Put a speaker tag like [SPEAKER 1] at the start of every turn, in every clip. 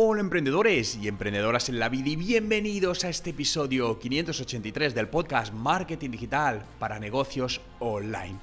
[SPEAKER 1] Hola emprendedores y emprendedoras en la vida y bienvenidos a este episodio 583 del podcast Marketing Digital para Negocios Online.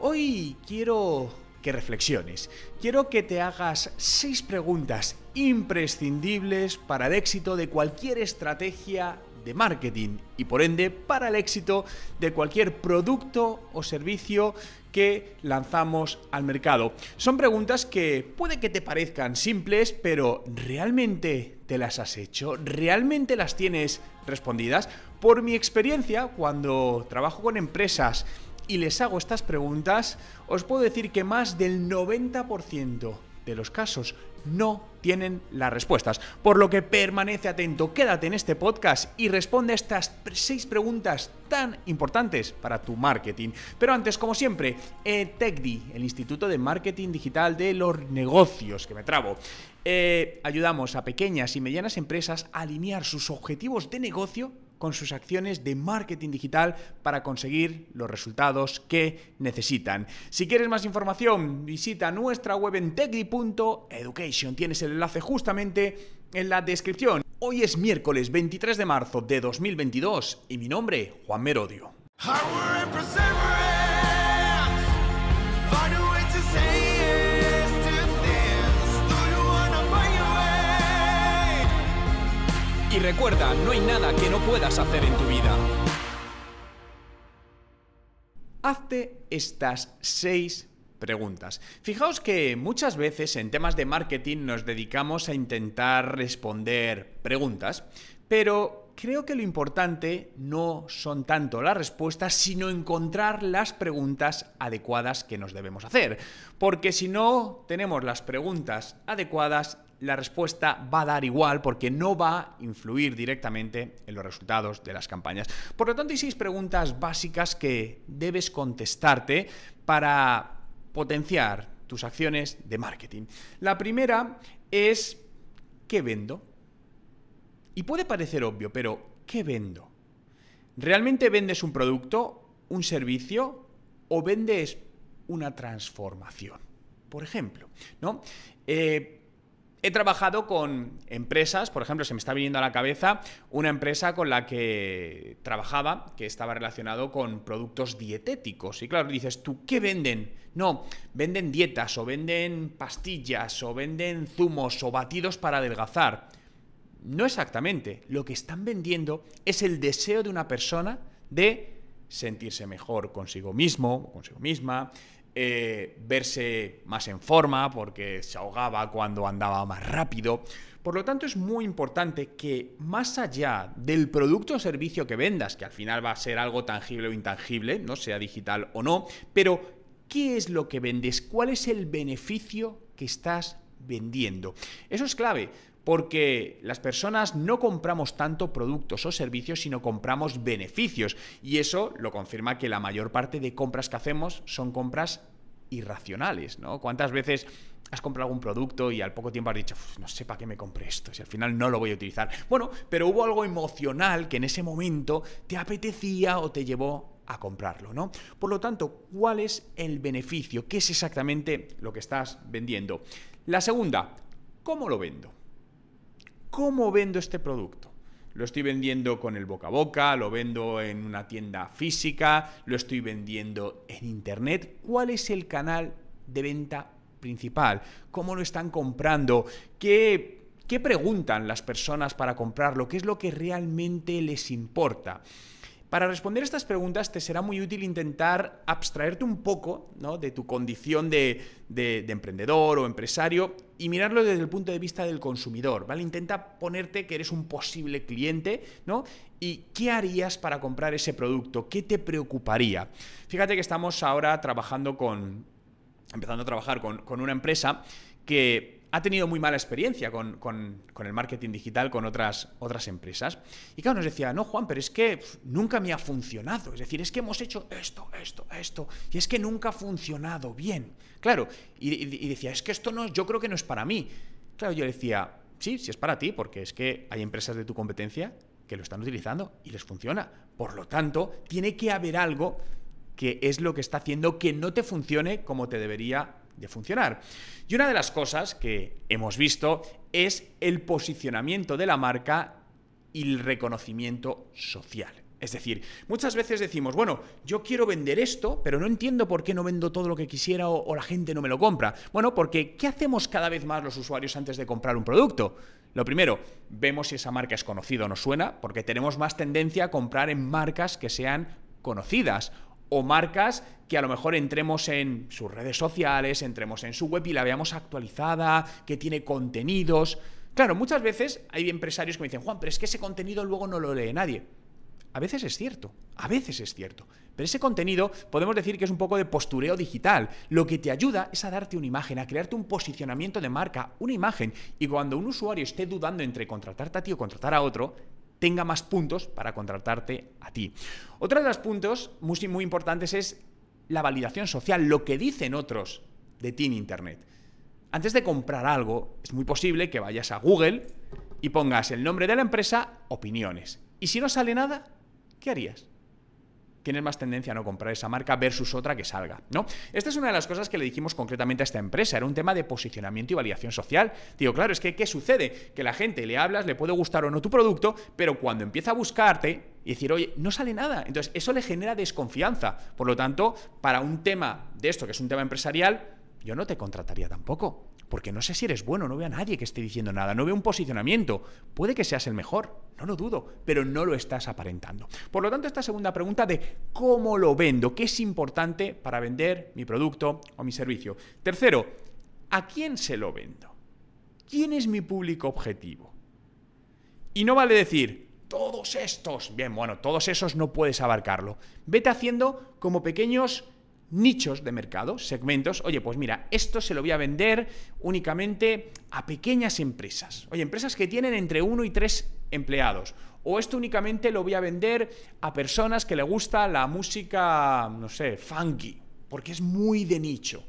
[SPEAKER 1] Hoy quiero que reflexiones, quiero que te hagas seis preguntas imprescindibles para el éxito de cualquier estrategia de marketing y por ende para el éxito de cualquier producto o servicio que lanzamos al mercado. Son preguntas que puede que te parezcan simples, pero ¿realmente te las has hecho? ¿Realmente las tienes respondidas? Por mi experiencia, cuando trabajo con empresas y les hago estas preguntas, os puedo decir que más del 90% de los casos no tienen las respuestas. Por lo que permanece atento, quédate en este podcast y responde a estas seis preguntas tan importantes para tu marketing. Pero antes, como siempre, eh, TechDi, el Instituto de Marketing Digital de los Negocios, que me trabo. Eh, ayudamos a pequeñas y medianas empresas a alinear sus objetivos de negocio con sus acciones de marketing digital para conseguir los resultados que necesitan. Si quieres más información, visita nuestra web en education. Tienes el enlace justamente en la descripción. Hoy es miércoles 23 de marzo de 2022 y mi nombre, Juan Merodio. Y recuerda, no hay nada que no puedas hacer en tu vida. Hazte estas seis preguntas. Fijaos que muchas veces en temas de marketing nos dedicamos a intentar responder preguntas, pero creo que lo importante no son tanto las respuestas, sino encontrar las preguntas adecuadas que nos debemos hacer. Porque si no tenemos las preguntas adecuadas, la respuesta va a dar igual porque no va a influir directamente en los resultados de las campañas. Por lo tanto, hay seis preguntas básicas que debes contestarte para potenciar tus acciones de marketing. La primera es, ¿qué vendo? Y puede parecer obvio, pero ¿qué vendo? ¿Realmente vendes un producto, un servicio o vendes una transformación? Por ejemplo, ¿no? Eh, He trabajado con empresas, por ejemplo, se me está viniendo a la cabeza una empresa con la que trabajaba que estaba relacionado con productos dietéticos. Y claro, dices, ¿tú qué venden? No, venden dietas o venden pastillas o venden zumos o batidos para adelgazar. No exactamente. Lo que están vendiendo es el deseo de una persona de sentirse mejor consigo mismo, consigo misma, eh, verse más en forma porque se ahogaba cuando andaba más rápido. Por lo tanto, es muy importante que más allá del producto o servicio que vendas, que al final va a ser algo tangible o intangible, no sea digital o no, pero ¿qué es lo que vendes? ¿Cuál es el beneficio que estás vendiendo? Eso es clave porque las personas no compramos tanto productos o servicios, sino compramos beneficios. Y eso lo confirma que la mayor parte de compras que hacemos son compras irracionales, ¿no? ¿Cuántas veces has comprado algún producto y al poco tiempo has dicho, no sé para qué me compré esto, si al final no lo voy a utilizar? Bueno, pero hubo algo emocional que en ese momento te apetecía o te llevó a comprarlo, ¿no? Por lo tanto, ¿cuál es el beneficio? ¿Qué es exactamente lo que estás vendiendo? La segunda, ¿cómo lo vendo? ¿cómo vendo este producto? Lo estoy vendiendo con el boca a boca, lo vendo en una tienda física, lo estoy vendiendo en internet. ¿Cuál es el canal de venta principal? ¿Cómo lo están comprando? ¿Qué, preguntan las personas para comprarlo? ¿Qué es lo que realmente les importa? Para responder estas preguntas te será muy útil intentar abstraerte un poco ¿no? de tu condición de, emprendedor o empresario y mirarlo desde el punto de vista del consumidor, ¿vale? Intenta ponerte que eres un posible cliente, ¿no? ¿Y qué harías para comprar ese producto? ¿Qué te preocuparía? Fíjate que estamos ahora trabajando con, empezando a trabajar con una empresa que ha tenido muy mala experiencia con, el marketing digital, con otras, otras empresas. Y claro, nos decía, no, Juan, pero es que nunca me ha funcionado. Es decir, es que hemos hecho esto, esto, esto, y es que nunca ha funcionado bien. Claro, y, decía, es que esto no, yo creo que no es para mí. Claro, yo decía, sí, sí es para ti, porque es que hay empresas de tu competencia que lo están utilizando y les funciona. Por lo tanto, tiene que haber algo que es lo que está haciendo que no te funcione como te debería de funcionar. Y una de las cosas que hemos visto es el posicionamiento de la marca y el reconocimiento social. Es decir, muchas veces decimos, bueno, yo quiero vender esto, pero no entiendo por qué no vendo todo lo que quisiera o, la gente no me lo compra. Bueno, porque ¿qué hacemos cada vez más los usuarios antes de comprar un producto? Lo primero, vemos si esa marca es conocida o no suena, porque tenemos más tendencia a comprar en marcas que sean conocidas o marcas que a lo mejor entremos en sus redes sociales, entremos en su web y la veamos actualizada, que tiene contenidos. Claro, muchas veces hay empresarios que me dicen, Juan, pero es que ese contenido luego no lo lee nadie. A veces es cierto, a veces es cierto. Pero ese contenido podemos decir que es un poco de postureo digital. Lo que te ayuda es a darte una imagen, a crearte un posicionamiento de marca, una imagen. Y cuando un usuario esté dudando entre contratarte a ti o contratar a otro, tenga más puntos para contratarte a ti. Otro de los puntos muy, muy importantes es la validación social, lo que dicen otros de ti en Internet. Antes de comprar algo, es muy posible que vayas a Google y pongas el nombre de la empresa, opiniones. Y si no sale nada, ¿qué harías? tienes más tendencia a no comprar esa marca versus otra que salga, ¿no? Esta es una de las cosas que le dijimos concretamente a esta empresa, era un tema de posicionamiento y validación social. Digo, claro, es que ¿qué sucede? Que la gente le hablas, le puede gustar o no tu producto, pero cuando empieza a buscarte y decir, oye, no sale nada. Entonces, eso le genera desconfianza. Por lo tanto, para un tema de esto, que es un tema empresarial, yo no te contrataría tampoco porque no sé si eres bueno, no veo a nadie que esté diciendo nada, no veo un posicionamiento. Puede que seas el mejor, no lo dudo, pero no lo estás aparentando. Por lo tanto, esta segunda pregunta de cómo lo vendo, qué es importante para vender mi producto o mi servicio. Tercero, ¿a quién se lo vendo? ¿Quién es mi público objetivo? Y no vale decir, todos estos, bien, bueno, todos esos no puedes abarcarlo. Vete haciendo como pequeños nichos de mercado, segmentos, oye, pues mira, esto se lo voy a vender únicamente a pequeñas empresas, oye, empresas que tienen entre uno y tres empleados, o esto únicamente lo voy a vender a personas que le gusta la música, no sé, funky, porque es muy de nicho.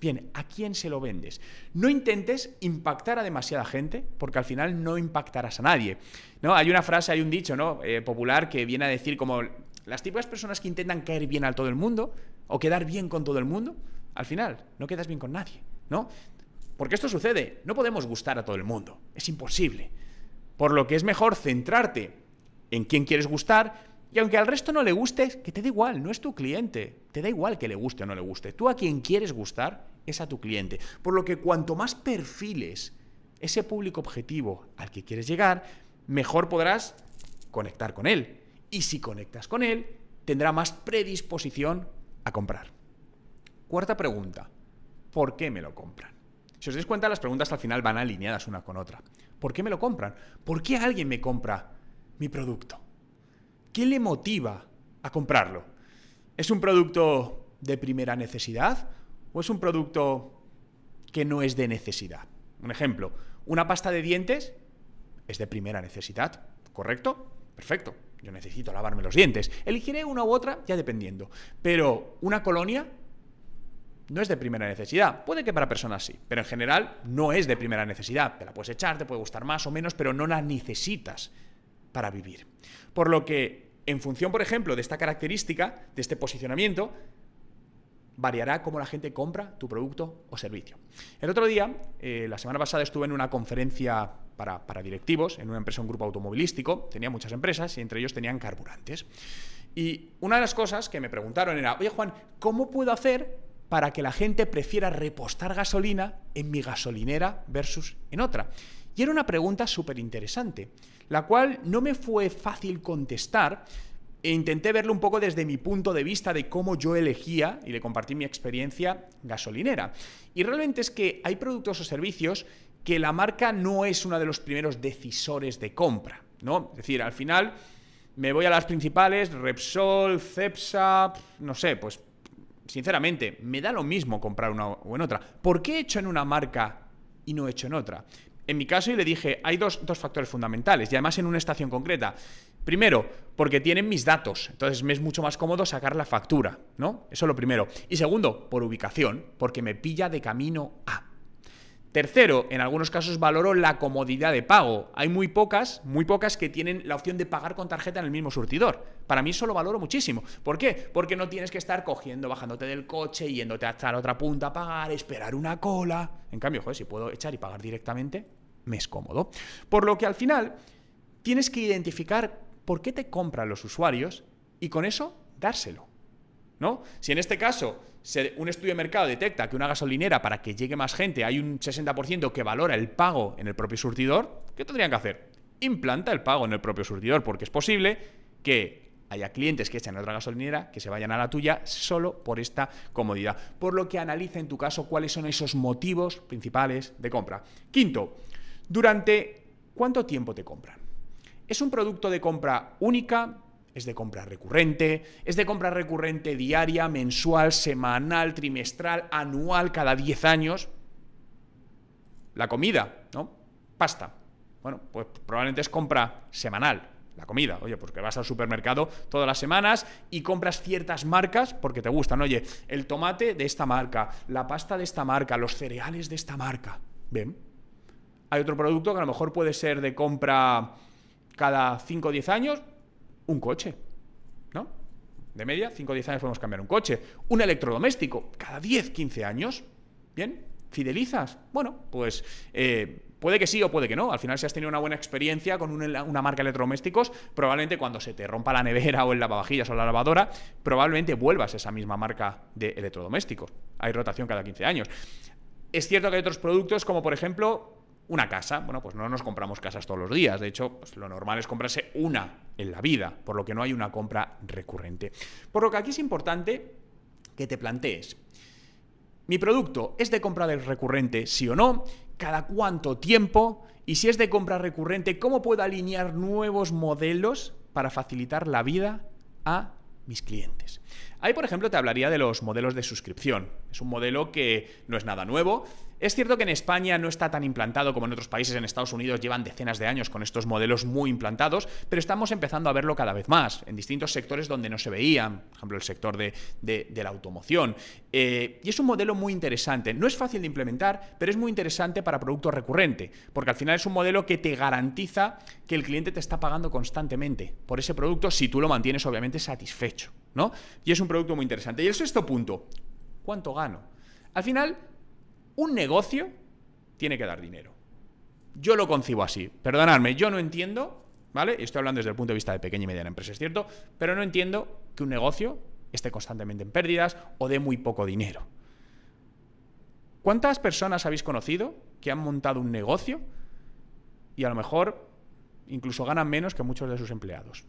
[SPEAKER 1] Bien, ¿a quién se lo vendes? No intentes impactar a demasiada gente, porque al final no impactarás a nadie. ¿no? Hay una frase, hay un dicho ¿no? Eh, popular que viene a decir como las típicas personas que intentan caer bien a todo el mundo, o quedar bien con todo el mundo, al final no quedas bien con nadie, ¿no? Porque esto sucede, no podemos gustar a todo el mundo, es imposible. Por lo que es mejor centrarte en quién quieres gustar y aunque al resto no le guste, que te da igual, no es tu cliente, te da igual que le guste o no le guste. Tú a quien quieres gustar es a tu cliente. Por lo que cuanto más perfiles ese público objetivo al que quieres llegar, mejor podrás conectar con él. Y si conectas con él, tendrá más predisposición a comprar. Cuarta pregunta, ¿por qué me lo compran? Si os dais cuenta, las preguntas al final van alineadas una con otra. ¿Por qué me lo compran? ¿Por qué alguien me compra mi producto? ¿Qué le motiva a comprarlo? ¿Es un producto de primera necesidad o es un producto que no es de necesidad? Un ejemplo, una pasta de dientes es de primera necesidad, ¿correcto? Perfecto yo necesito lavarme los dientes. Elegiré una u otra ya dependiendo. Pero una colonia no es de primera necesidad. Puede que para personas sí, pero en general no es de primera necesidad. Te la puedes echar, te puede gustar más o menos, pero no la necesitas para vivir. Por lo que, en función, por ejemplo, de esta característica, de este posicionamiento, variará cómo la gente compra tu producto o servicio. El otro día, eh, la semana pasada, estuve en una conferencia para, directivos en una empresa, un grupo automovilístico, tenía muchas empresas y entre ellos tenían carburantes. Y una de las cosas que me preguntaron era, oye Juan, ¿cómo puedo hacer para que la gente prefiera repostar gasolina en mi gasolinera versus en otra? Y era una pregunta súper interesante, la cual no me fue fácil contestar, e intenté verlo un poco desde mi punto de vista de cómo yo elegía y le compartí mi experiencia gasolinera. Y realmente es que hay productos o servicios que la marca no es uno de los primeros decisores de compra, ¿no? Es decir, al final me voy a las principales, Repsol, Cepsa, no sé, pues sinceramente, me da lo mismo comprar una o en otra. ¿Por qué he hecho en una marca y no he hecho en otra? En mi caso, y le dije, hay dos, dos, factores fundamentales, y además en una estación concreta. Primero, porque tienen mis datos, entonces me es mucho más cómodo sacar la factura, ¿no? Eso es lo primero. Y segundo, por ubicación, porque me pilla de camino a. Tercero, en algunos casos valoro la comodidad de pago. Hay muy pocas, muy pocas que tienen la opción de pagar con tarjeta en el mismo surtidor. Para mí eso lo valoro muchísimo. ¿Por qué? Porque no tienes que estar cogiendo, bajándote del coche, yéndote hasta la otra punta a pagar, esperar una cola. En cambio, joder, si puedo echar y pagar directamente, me es cómodo. Por lo que al final tienes que identificar por qué te compran los usuarios y con eso dárselo. ¿no? Si en este caso un estudio de mercado detecta que una gasolinera, para que llegue más gente, hay un 60% que valora el pago en el propio surtidor, ¿qué tendrían que hacer? Implanta el pago en el propio surtidor, porque es posible que haya clientes que echen a otra gasolinera, que se vayan a la tuya solo por esta comodidad. Por lo que analiza en tu caso cuáles son esos motivos principales de compra. Quinto, durante cuánto tiempo te compran. ¿Es un producto de compra única, es de compra recurrente, es de compra recurrente diaria, mensual, semanal, trimestral, anual, cada 10 años. La comida, ¿no? Pasta. Bueno, pues probablemente es compra semanal, la comida. Oye, porque pues vas al supermercado todas las semanas y compras ciertas marcas porque te gustan. Oye, el tomate de esta marca, la pasta de esta marca, los cereales de esta marca. ¿Ven? Hay otro producto que a lo mejor puede ser de compra cada 5 o 10 años, un coche, ¿no? De media, 5 o 10 años podemos cambiar un coche. Un electrodoméstico, cada 10, 15 años. Bien, fidelizas. Bueno, pues eh, puede que sí o puede que no. Al final, si has tenido una buena experiencia con una marca de electrodomésticos, probablemente cuando se te rompa la nevera o el lavavajillas o la lavadora, probablemente vuelvas a esa misma marca de electrodomésticos. Hay rotación cada 15 años. Es cierto que hay otros productos como, por ejemplo, una casa, bueno, pues no nos compramos casas todos los días, de hecho, pues, lo normal es comprarse una en la vida, por lo que no hay una compra recurrente. Por lo que aquí es importante que te plantees, ¿mi producto es de compra recurrente, sí o no? ¿Cada cuánto tiempo? Y si es de compra recurrente, ¿cómo puedo alinear nuevos modelos para facilitar la vida a mis clientes? Ahí, por ejemplo, te hablaría de los modelos de suscripción. Es un modelo que no es nada nuevo. Es cierto que en España no está tan implantado como en otros países. En Estados Unidos llevan decenas de años con estos modelos muy implantados, pero estamos empezando a verlo cada vez más en distintos sectores donde no se veían, por ejemplo, el sector de, la automoción. Eh, y es un modelo muy interesante. No es fácil de implementar, pero es muy interesante para producto recurrente, porque al final es un modelo que te garantiza que el cliente te está pagando constantemente por ese producto si tú lo mantienes, obviamente, satisfecho. ¿no? Y es un producto muy interesante. Y el sexto punto, ¿cuánto gano? Al final, un negocio tiene que dar dinero. Yo lo concibo así. Perdonadme, yo no entiendo, ¿vale? Estoy hablando desde el punto de vista de pequeña y mediana empresa, es cierto, pero no entiendo que un negocio esté constantemente en pérdidas o dé muy poco dinero. ¿Cuántas personas habéis conocido que han montado un negocio y a lo mejor incluso ganan menos que muchos de sus empleados?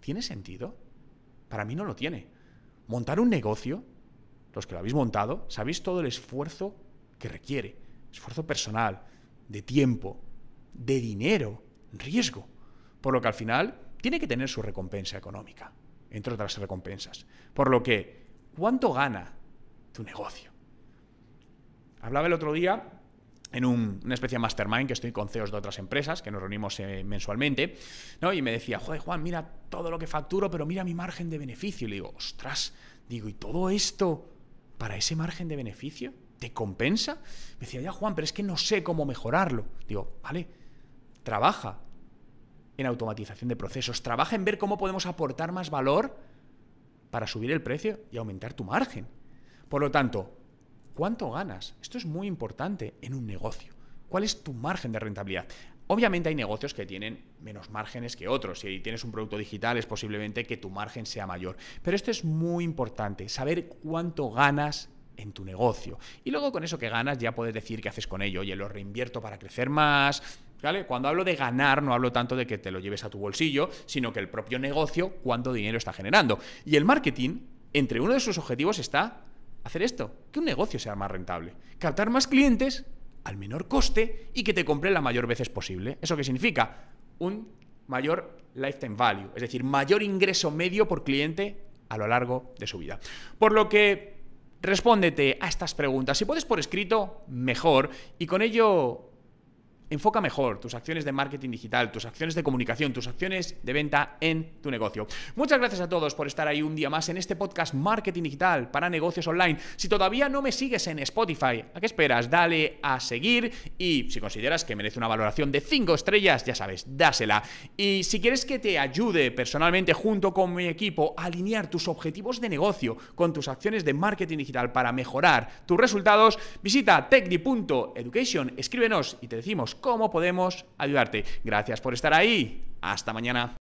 [SPEAKER 1] ¿Tiene sentido? Para mí no lo tiene. Montar un negocio, los que lo habéis montado, sabéis todo el esfuerzo que requiere. Esfuerzo personal, de tiempo, de dinero, riesgo. Por lo que al final tiene que tener su recompensa económica, entre otras recompensas. Por lo que, ¿cuánto gana tu negocio? Hablaba el otro día en una especie de mastermind que estoy con CEOs de otras empresas, que nos reunimos eh, mensualmente, ¿no? y me decía, joder, Juan, mira todo lo que facturo, pero mira mi margen de beneficio. Y le digo, ostras, digo, ¿y todo esto para ese margen de beneficio? ¿Te compensa? Me decía, ya, Juan, pero es que no sé cómo mejorarlo. Digo, vale, trabaja en automatización de procesos, trabaja en ver cómo podemos aportar más valor para subir el precio y aumentar tu margen. Por lo tanto, ¿Cuánto ganas? Esto es muy importante en un negocio. ¿Cuál es tu margen de rentabilidad? Obviamente hay negocios que tienen menos márgenes que otros. Si tienes un producto digital es posiblemente que tu margen sea mayor. Pero esto es muy importante, saber cuánto ganas en tu negocio. Y luego con eso que ganas ya puedes decir qué haces con ello. Oye, lo reinvierto para crecer más. ¿Vale? Cuando hablo de ganar, no hablo tanto de que te lo lleves a tu bolsillo, sino que el propio negocio, cuánto dinero está generando. Y el marketing, entre uno de sus objetivos está hacer esto, que un negocio sea más rentable, captar más clientes al menor coste y que te compren la mayor veces posible. ¿Eso qué significa? Un mayor lifetime value, es decir, mayor ingreso medio por cliente a lo largo de su vida. Por lo que respóndete a estas preguntas. Si puedes por escrito, mejor. Y con ello enfoca mejor tus acciones de marketing digital, tus acciones de comunicación, tus acciones de venta en tu negocio. Muchas gracias a todos por estar ahí un día más en este podcast Marketing Digital para negocios online. Si todavía no me sigues en Spotify, ¿a qué esperas? Dale a seguir y si consideras que merece una valoración de 5 estrellas, ya sabes, dásela. Y si quieres que te ayude personalmente junto con mi equipo a alinear tus objetivos de negocio con tus acciones de marketing digital para mejorar tus resultados, visita techni.education, escríbenos y te decimos cómo podemos ayudarte. Gracias por estar ahí. Hasta mañana.